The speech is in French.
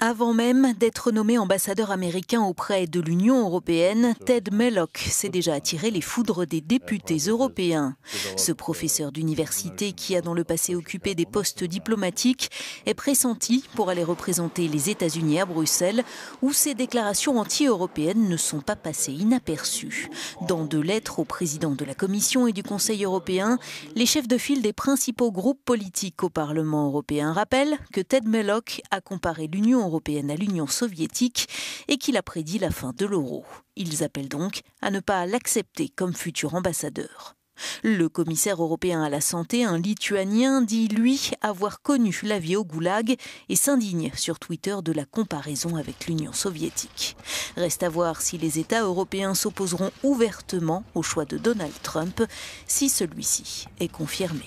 Avant même d'être nommé ambassadeur américain auprès de l'Union européenne, Ted Mellock s'est déjà attiré les foudres des députés européens. Ce professeur d'université qui a dans le passé occupé des postes diplomatiques est pressenti pour aller représenter les États-Unis à Bruxelles, où ses déclarations anti-européennes ne sont pas passées inaperçues. Dans deux lettres au président de la Commission et du Conseil européen, les chefs de file des principaux groupes politiques au Parlement européen rappellent que Ted Mellock a comparé l'Union européenne à l'Union soviétique et qu'il a prédit la fin de l'euro. Ils appellent donc à ne pas l'accepter comme futur ambassadeur. Le commissaire européen à la santé, un lituanien, dit lui avoir connu la vie au goulag et s'indigne sur Twitter de la comparaison avec l'Union soviétique. Reste à voir si les États européens s'opposeront ouvertement au choix de Donald Trump si celui-ci est confirmé.